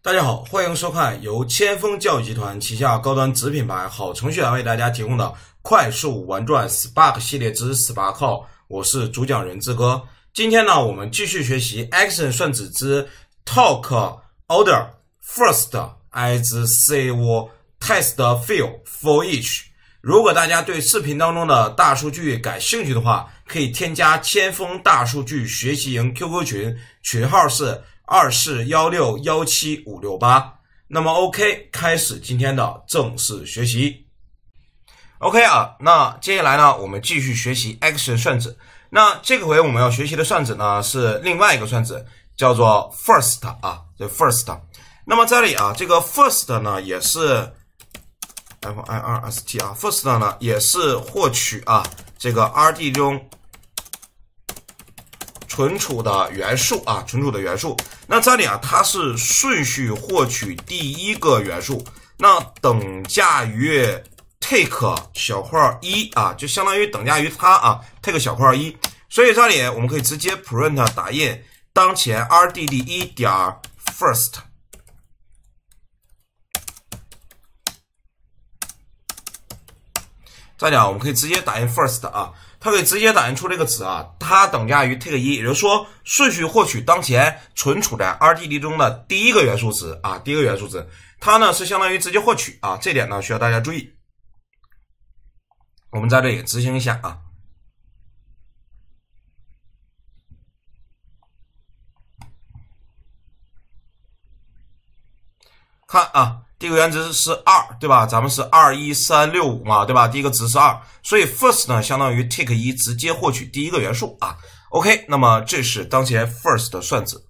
大家好，欢迎收看由千锋教育集团旗下高端子品牌好程序员为大家提供的快速玩转 Spark 系列之 Spark 号。我是主讲人志哥。今天呢，我们继续学习 Action 算子之 Talk Order First as Save Test Field For Each。如果大家对视频当中的大数据感兴趣的话，可以添加千锋大数据学习营 QQ 群，群号是。二四幺六幺七五六八，那么 OK，开始今天的正式学习。OK 啊，那接下来呢，我们继续学习 Action 算子。那这个回我们要学习的算子呢，是另外一个算子，叫做 First 啊，对 First。那么这里啊，这个 First 呢，也是 F I R S T 啊，First 呢，也是获取啊这个 R D 中。存储的元素啊，存储的元素。那这里啊，它是顺序获取第一个元素，那等价于 take 小括号一啊，就相当于等价于它啊，take 小括号一。所以这里我们可以直接 print 打印当前 RDD 一点 first。再讲，我们可以直接打印 first 啊，它可以直接打印出这个值啊，它等价于 take 一，也就是说顺序获取当前存储在 R t D 中的第一个元素值啊，第一个元素值，它呢是相当于直接获取啊，这点呢需要大家注意。我们在这里执行一下啊，看啊。第一个原值是二，对吧？咱们是二一三六五嘛，对吧？第一个值是二，所以 first 呢相当于 take 一，直接获取第一个元素啊。OK，那么这是当前 first 的算子。